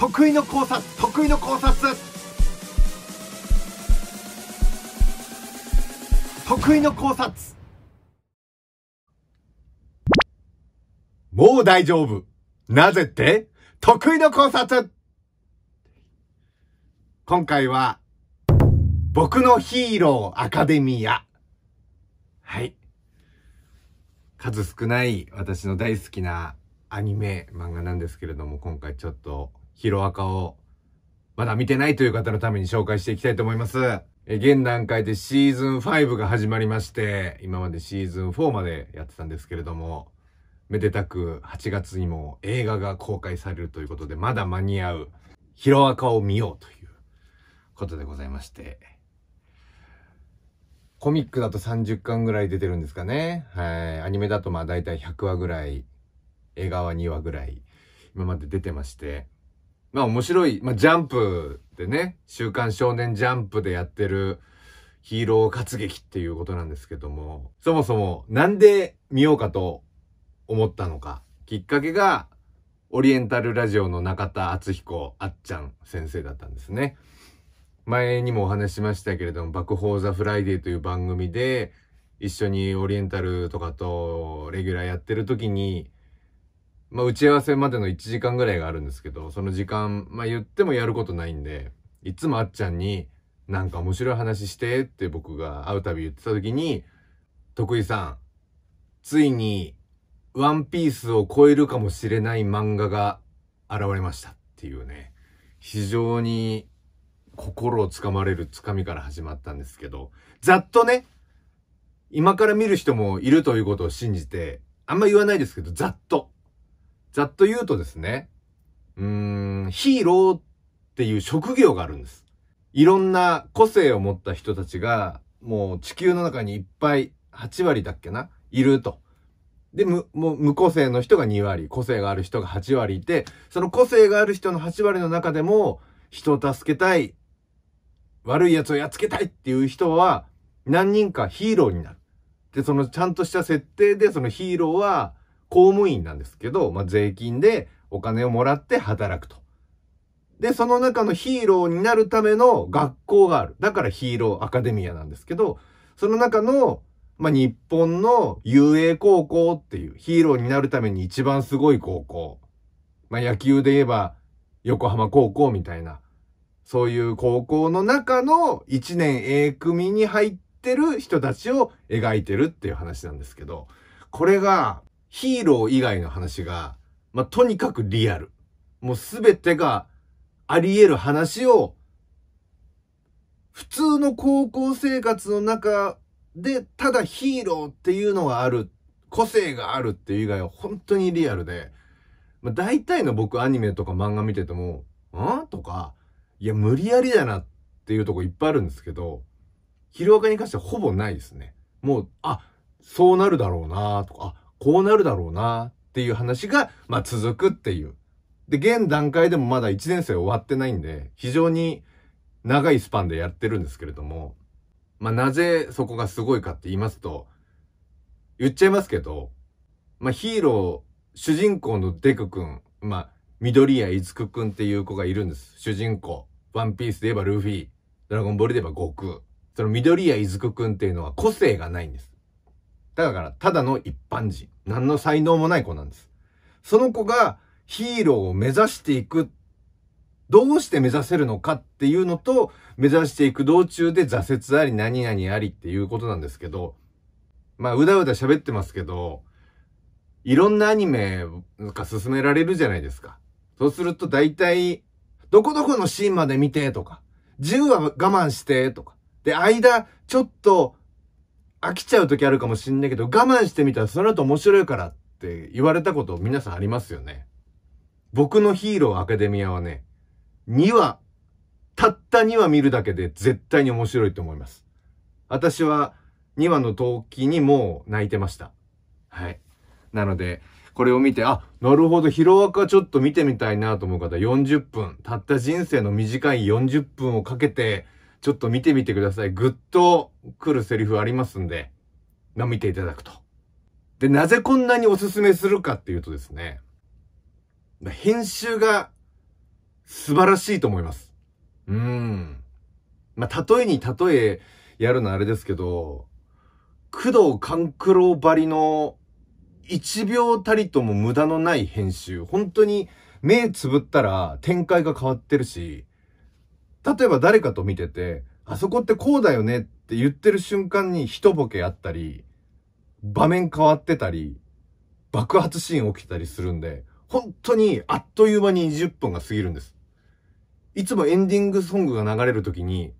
得意の考察得意の考察得意の考察もう大丈夫なぜって得意の考察今回は僕のヒーローアカデミアはい数少ない私の大好きなアニメ漫画なんですけれども今回ちょっとヒロアカを、まだ見てないという方のために紹介していきたいと思います。え現段階でシーズン5が始まりまして、今までシーズン4までやってたんですけれども、めでたく8月にも映画が公開されるということで、まだ間に合う、ヒロアカを見ようということでございまして。コミックだと30巻ぐらい出てるんですかね。はい。アニメだとまあ大体100話ぐらい、映画は2話ぐらい、今まで出てまして。まあ面白い、まあジャンプでね、週刊少年ジャンプでやってるヒーロー活劇っていうことなんですけども、そもそもなんで見ようかと思ったのか、きっかけが、オリエンタルラジオの中田敦彦あっちゃん先生だったんですね。前にもお話しましたけれども、爆放ザフライデーという番組で、一緒にオリエンタルとかとレギュラーやってる時に、まあ、打ち合わせまでの1時間ぐらいがあるんですけど、その時間、まあ、言ってもやることないんで、いつもあっちゃんに、なんか面白い話してって僕が会うたび言ってた時に、徳井さん、ついに、ワンピースを超えるかもしれない漫画が現れましたっていうね、非常に心をつかまれるつかみから始まったんですけど、ざっとね、今から見る人もいるということを信じて、あんま言わないですけど、ざっとざっと言うとですね、うーん、ヒーローっていう職業があるんです。いろんな個性を持った人たちが、もう地球の中にいっぱい、8割だっけな、いると。で、無、もう無個性の人が2割、個性がある人が8割いて、その個性がある人の8割の中でも、人を助けたい、悪い奴をやっつけたいっていう人は、何人かヒーローになる。で、そのちゃんとした設定で、そのヒーローは、公務員なんですけど、まあ、税金でお金をもらって働くと。で、その中のヒーローになるための学校がある。だからヒーローアカデミアなんですけど、その中の、まあ、日本の遊泳高校っていうヒーローになるために一番すごい高校。まあ、野球で言えば横浜高校みたいな、そういう高校の中の1年 A 組に入ってる人たちを描いてるっていう話なんですけど、これがヒーロー以外の話が、まあ、とにかくリアル。もうすべてがあり得る話を、普通の高校生活の中で、ただヒーローっていうのがある、個性があるっていう以外は本当にリアルで、まあ、大体の僕アニメとか漫画見てても、んとか、いや、無理やりだなっていうとこいっぱいあるんですけど、ヒロアカに関してはほぼないですね。もう、あ、そうなるだろうなとか、あ、こうなるだろうなっていう話が、まあ続くっていう。で、現段階でもまだ1年生終わってないんで、非常に長いスパンでやってるんですけれども、まあなぜそこがすごいかって言いますと、言っちゃいますけど、まあヒーロー、主人公のデク君、まあ、緑谷いつくくんっていう子がいるんです。主人公。ワンピースで言えばルフィ、ドラゴンボールで言えば悟空。その緑谷いづくくんっていうのは個性がないんです。だから、ただの一般人。何の才能もない子なんです。その子がヒーローを目指していく。どうして目指せるのかっていうのと、目指していく道中で挫折あり何々ありっていうことなんですけど、まあ、うだうだ喋ってますけど、いろんなアニメが進められるじゃないですか。そうすると大体、どこどこのシーンまで見てとか、銃は我慢してとか、で、間、ちょっと飽きちゃう時あるかもしんないけど、我慢してみたらその後面白いからって言われたこと皆さんありますよね。僕のヒーローアカデミアはね、2話、たった2話見るだけで絶対に面白いと思います。私は2話の時にもう泣いてました。はい。なので、これを見て、あ、なるほど、ヒロアカちょっと見てみたいなと思う方、40分、たった人生の短い40分をかけて、ちょっと見てみてください。ぐっと来るセリフありますんで、ま見ていただくと。で、なぜこんなにおすすめするかっていうとですね、編集が素晴らしいと思います。うん。まあ、例えに例えやるのはあれですけど、工藤勘九郎ばりの1秒たりとも無駄のない編集。本当に目つぶったら展開が変わってるし、例えば誰かと見てて、あそこってこうだよねって言ってる瞬間に一ボケあったり、場面変わってたり、爆発シーン起きたりするんで、本当にあっという間に20分が過ぎるんです。いつもエンディングソングが流れる時に、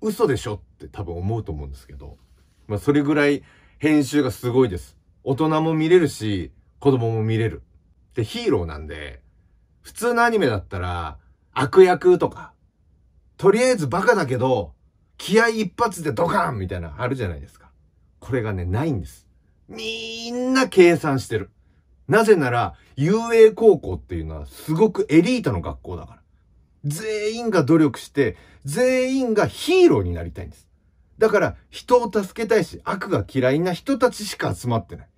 嘘でしょって多分思うと思うんですけど、まあそれぐらい編集がすごいです。大人も見れるし、子供も見れる。で、ヒーローなんで、普通のアニメだったら、悪役とか、とりあえずバカだけど、気合一発でドカンみたいなあるじゃないですか。これがね、ないんです。みんな計算してる。なぜなら、遊泳高校っていうのはすごくエリートの学校だから。全員が努力して、全員がヒーローになりたいんです。だから、人を助けたいし、悪が嫌いな人たちしか集まってない。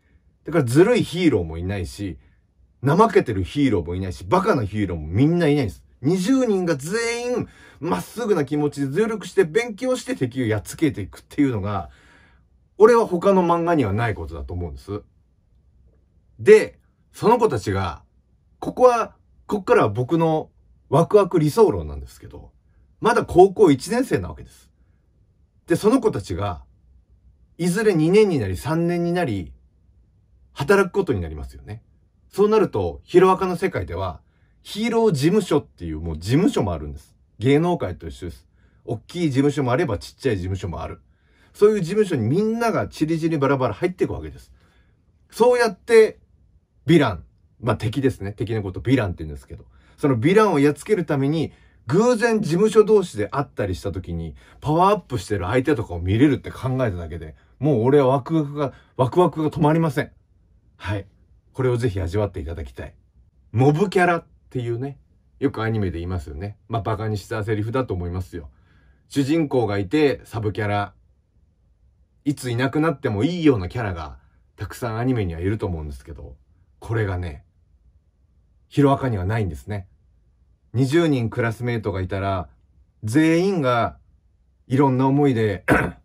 だから、ずるいヒーローもいないし、怠けてるヒーローもいないし、バカなヒーローもみんないないんです。20人が全員まっすぐな気持ちで努力して勉強して敵をやっつけていくっていうのが、俺は他の漫画にはないことだと思うんです。で、その子たちが、ここは、こっからは僕のワクワク理想論なんですけど、まだ高校1年生なわけです。で、その子たちが、いずれ2年になり3年になり、働くことになりますよね。そうなると、ヒロアカの世界では、ヒーロー事務所っていうもう事務所もあるんです。芸能界と一緒です。大きい事務所もあればちっちゃい事務所もある。そういう事務所にみんながチリチリバラバラ入っていくわけです。そうやって、ヴィラン、まあ敵ですね。敵のことヴィランって言うんですけど、そのヴィランをやっつけるために、偶然事務所同士で会ったりした時に、パワーアップしてる相手とかを見れるって考えただけで、もう俺はワクワクが、ワクワクが止まりません。はい。これをぜひ味わっていただきたい。モブキャラっていうね。よくアニメで言いますよね。まあ、バカにしたセリフだと思いますよ。主人公がいて、サブキャラ。いついなくなってもいいようなキャラが、たくさんアニメにはいると思うんですけど、これがね、ヒロアカにはないんですね。20人クラスメートがいたら、全員がいろんな思いで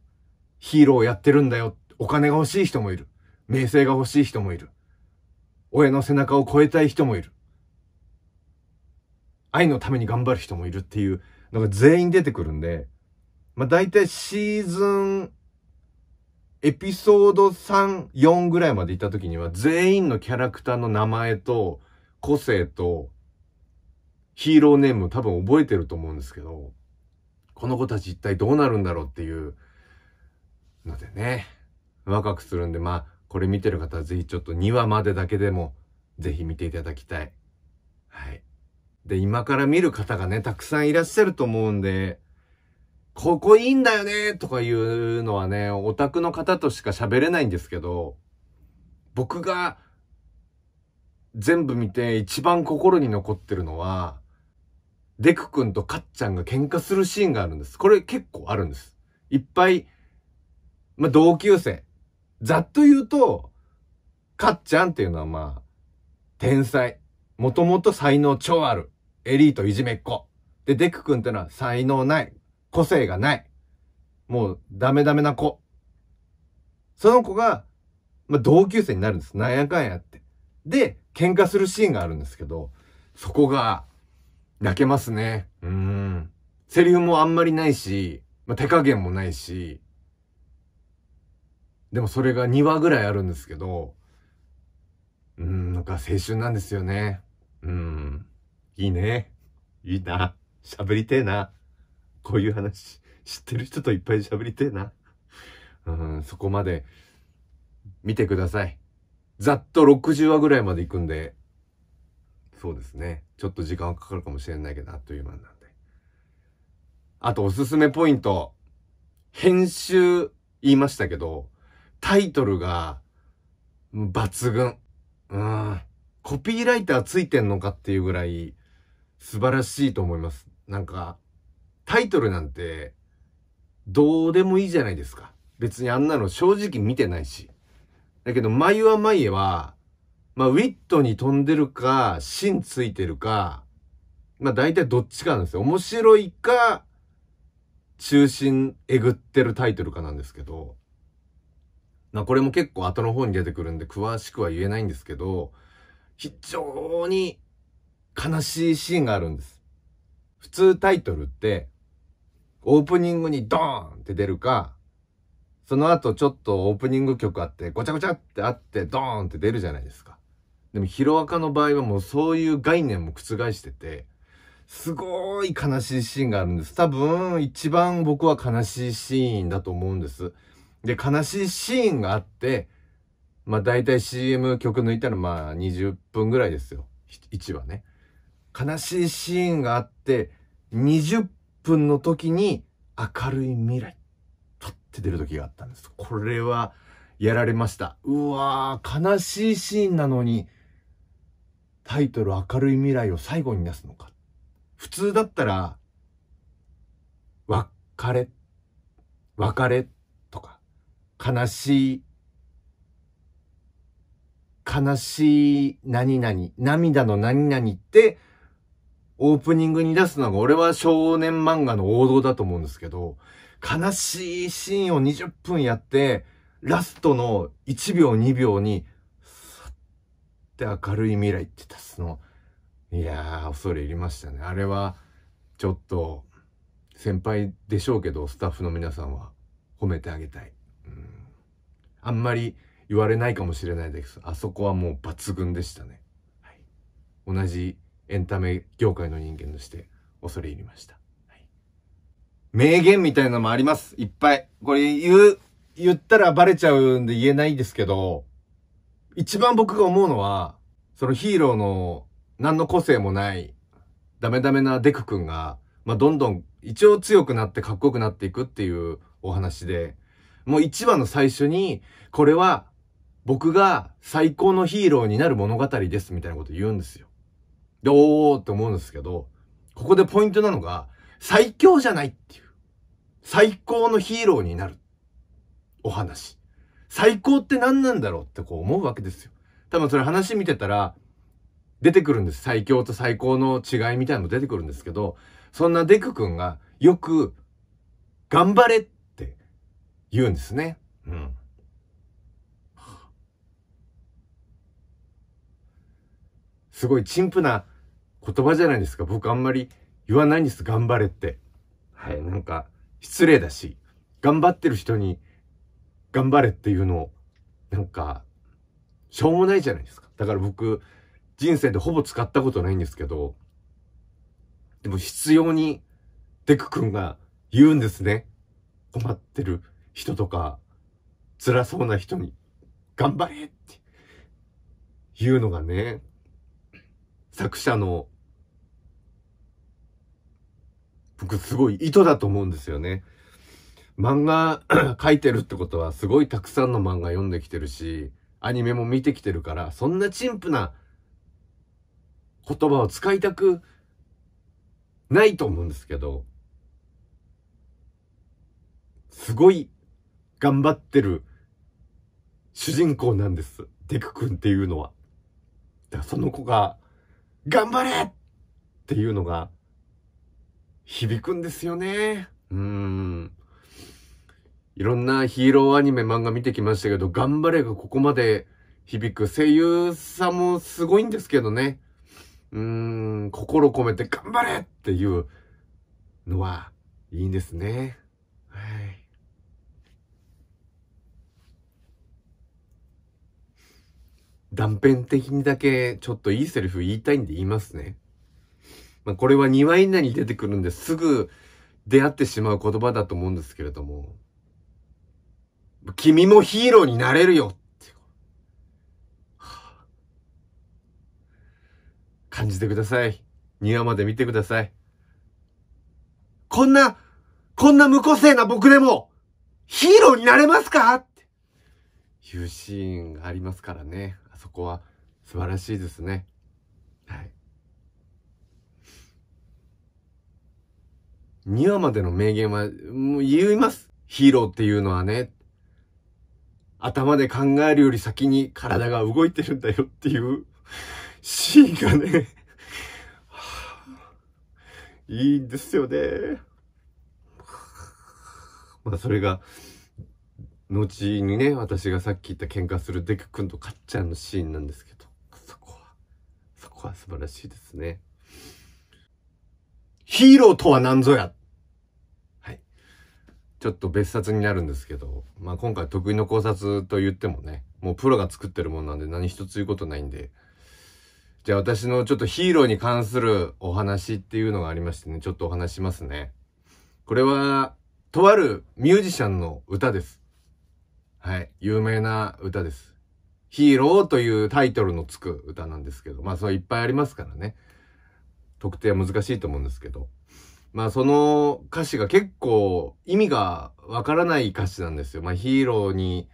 ヒーローをやってるんだよ。お金が欲しい人もいる。名声が欲しい人もいる。親の背中を越えたい人もいる。愛のために頑張る人もいるっていうのが全員出てくるんで、まあ大体シーズン、エピソード3、4ぐらいまで行った時には全員のキャラクターの名前と個性とヒーローネーム多分覚えてると思うんですけど、この子たち一体どうなるんだろうっていうのでね、若くするんで、まあ、これ見てる方はぜひちょっと2話までだけでもぜひ見ていただきたい。はい。で、今から見る方がね、たくさんいらっしゃると思うんで、ここいいんだよねとかいうのはね、オタクの方としか喋れないんですけど、僕が全部見て一番心に残ってるのは、デク君とカッちゃんが喧嘩するシーンがあるんです。これ結構あるんです。いっぱい、まあ、同級生。ざっと言うと、カッちゃんっていうのはまあ、天才。もともと才能超ある。エリートいじめっ子。で、デク君ってのは才能ない。個性がない。もうダメダメな子。その子が、まあ、同級生になるんです。なんやかんやって。で、喧嘩するシーンがあるんですけど、そこが、泣けますね。うん。セリフもあんまりないし、まあ、手加減もないし、でもそれが2話ぐらいあるんですけど、うん、なんか青春なんですよね。うん。いいね。いいな。喋りてえな。こういう話、知ってる人といっぱい喋りてえな。うん、そこまで、見てください。ざっと60話ぐらいまで行くんで、そうですね。ちょっと時間はかかるかもしれないけど、あっという間なんで。あと、おすすめポイント。編集言いましたけど、タイトルが、抜群。うん。コピーライターついてんのかっていうぐらい、素晴らしいと思います。なんか、タイトルなんて、どうでもいいじゃないですか。別にあんなの正直見てないし。だけど、眉は眉は、まあ、ウィットに飛んでるか、芯ついてるか、まあ、大体どっちかなんですよ。面白いか、中心えぐってるタイトルかなんですけど、まあ、これも結構後の方に出てくるんで、詳しくは言えないんですけど、非常に悲しいシーンがあるんです。普通タイトルって、オープニングにドーンって出るか、その後ちょっとオープニング曲あって、ごちゃごちゃってあって、ドーンって出るじゃないですか。でも、ヒロアカの場合はもうそういう概念も覆してて、すごい悲しいシーンがあるんです。多分、一番僕は悲しいシーンだと思うんです。で、悲しいシーンがあって、まあ大体 CM 曲抜いたらまあ20分ぐらいですよ。1話ね。悲しいシーンがあって、20分の時に明るい未来、パッて出る時があったんです。これは、やられました。うわぁ、悲しいシーンなのに、タイトル明るい未来を最後に出すのか。普通だったら、別れ、別れとか、悲しい、悲しい何々、涙の何々ってオープニングに出すのが、俺は少年漫画の王道だと思うんですけど、悲しいシーンを20分やって、ラストの1秒2秒に、さって明るい未来って出すの、いやー、恐れ入りましたね。あれは、ちょっと、先輩でしょうけど、スタッフの皆さんは褒めてあげたい。うん。あんまり言われないかもしれないです。あそこはもう抜群でしたね。はい。同じエンタメ業界の人間として恐れ入りました。はい、名言みたいなのもあります。いっぱい。これ言う、言ったらバレちゃうんで言えないですけど、一番僕が思うのは、そのヒーローの何の個性もないダメダメなデク君が、まあ、どんどん一応強くなってかっこよくなっていくっていうお話で、もう一番の最初に、これは僕が最高のヒーローになる物語ですみたいなこと言うんですよ。で、おって思うんですけど、ここでポイントなのが、最強じゃないっていう。最高のヒーローになる。お話。最高って何なんだろうってこう思うわけですよ。多分それ話見てたら、出てくるんです。最強と最高の違いみたいなの出てくるんですけど、そんなデク君がよく、頑張れって言うんですね。うん。すごい陳腐な言葉じゃないですか。僕あんまり言わないんです。頑張れって。はい。なんか、失礼だし、頑張ってる人に、頑張れっていうのを、なんか、しょうもないじゃないですか。だから僕、人生でほぼ使ったことないんですけど、でも必要に、デク君が言うんですね。困ってる人とか、辛そうな人に、頑張れって、言うのがね、作者の僕すごい意図だと思うんですよね。漫画 書いてるってことはすごいたくさんの漫画読んできてるし、アニメも見てきてるから、そんな陳腐な言葉を使いたくないと思うんですけど、すごい頑張ってる主人公なんです。デク君っていうのは。だからその子が、頑張れっていうのが、響くんですよね。うん。いろんなヒーローアニメ漫画見てきましたけど、頑張れがここまで響く。声優さんもすごいんですけどね。うーん、心込めて頑張れっていうのは、いいんですね。はい。断片的にだけちょっといいセリフ言いたいんで言いますね。まあ、これは庭以内に出てくるんですぐ出会ってしまう言葉だと思うんですけれども、君もヒーローになれるよってはあ、感じてください。庭まで見てください。こんな、こんな無個性な僕でも、ヒーローになれますかっていうシーンがありますからね。あそこは素晴らしいですね。はい。2話までの名言は、もう言います。ヒーローっていうのはね、頭で考えるより先に体が動いてるんだよっていうシーンがねいいんですよね。まあそれが、後にね、私がさっき言った喧嘩するデク君とかっちゃんのシーンなんですけど、そこは、そこは素晴らしいですね。ヒーローとは何ぞやちょっと別冊になるんですけど、まあ今回得意の考察と言ってもね、もうプロが作ってるもんなんで何一つ言うことないんで、じゃあ私のちょっとヒーローに関するお話っていうのがありましてね、ちょっとお話しますね。これは、とあるミュージシャンの歌です。はい、有名な歌です。ヒーローというタイトルのつく歌なんですけど、まあそれいっぱいありますからね。特定は難しいと思うんですけど。まあその歌詞が結構意味がわからない歌詞なんですよ。まあヒーローに、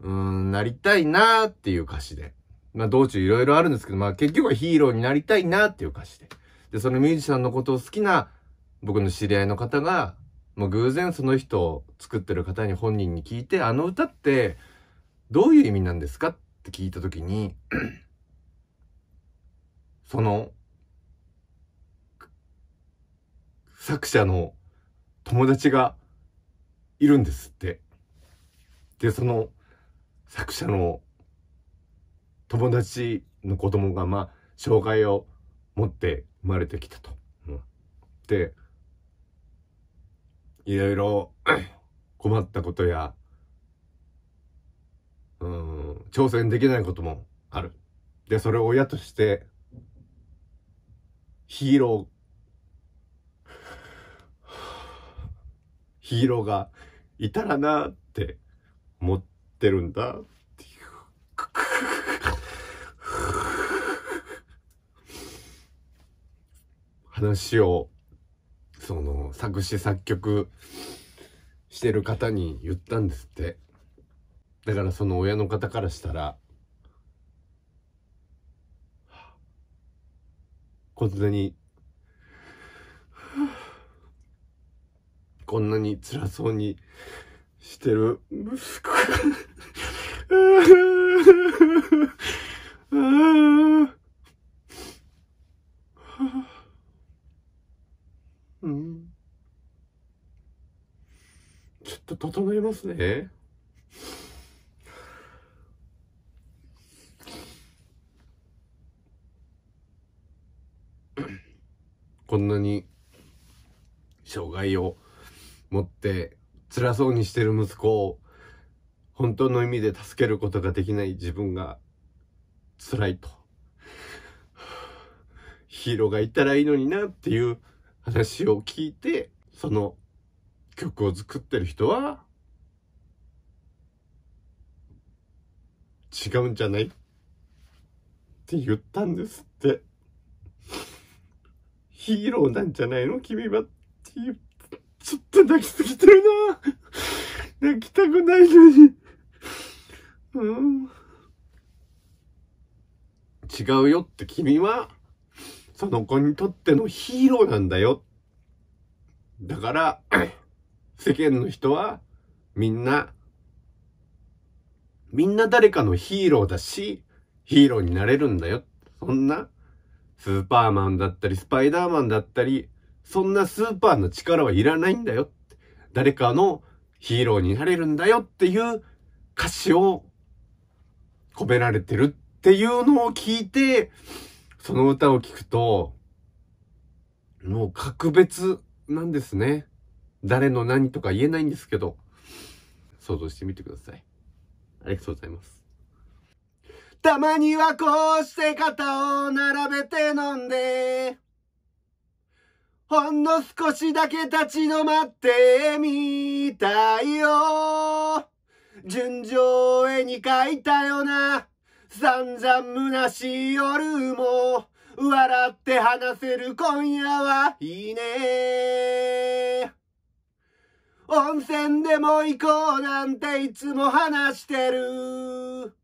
うん、なりたいなーっていう歌詞で。まあ道中いろいろあるんですけど、まあ結局はヒーローになりたいなーっていう歌詞で。で、そのミュージシャンのことを好きな僕の知り合いの方が、もう偶然その人を作ってる方に本人に聞いて、あの歌ってどういう意味なんですかって聞いた時にその作者の友達がいるんですって。で、その作者の友達の子供が、まあ、障害を持って生まれてきたと。うん、で、いろいろ 困ったことや、うん、挑戦できないこともある。で、それを親として、ヒーロー、ヒーローがいたらなって思ってるんだっていう。話を、その、作詞作曲してる方に言ったんですって。だからその親の方からしたら、こんなにこんなに辛そうにしてる息子がちょっと整えますね。こんなに障害を持って辛そうにしてる息子を本当の意味で助けることができない自分が辛いと。ヒーローがいたらいいのになっていう話を聞いて、その曲を作ってる人は違うんじゃないって言ったんですって。ヒーローなんじゃないの君はって言って。ちょっと泣きすぎてるな泣きたくないのに。うん。違うよって君は、その子にとってのヒーローなんだよ。だから、世間の人は、みんな、みんな誰かのヒーローだし、ヒーローになれるんだよ。そんな、スーパーマンだったり、スパイダーマンだったり、そんなスーパーの力はいらないんだよ。誰かのヒーローになれるんだよっていう歌詞を込められてるっていうのを聞いて、その歌を聴くと、もう格別なんですね。誰の何とか言えないんですけど、想像してみてください。ありがとうございます。たまにはこうして肩を並べて飲んで、ほんの少しだけ立ち止まってみたいよ。純情絵に描いたよな。散々虚しい夜も、笑って話せる今夜はいいね。温泉でも行こうなんていつも話してる。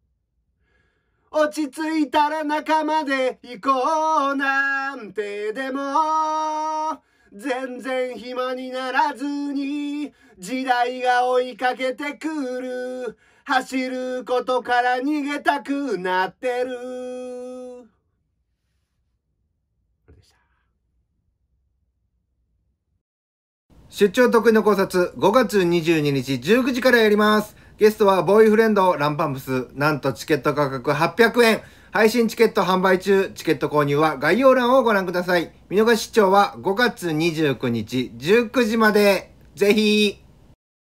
落ち着いたら仲間で行こうなんてでも全然暇にならずに時代が追いかけてくる走ることから逃げたくなってる出張得意の考察5月22日19時からやりますゲストはボーイフレンドランパンプス。なんとチケット価格800円。配信チケット販売中。チケット購入は概要欄をご覧ください。見逃し視聴は5月29日19時まで。ぜひ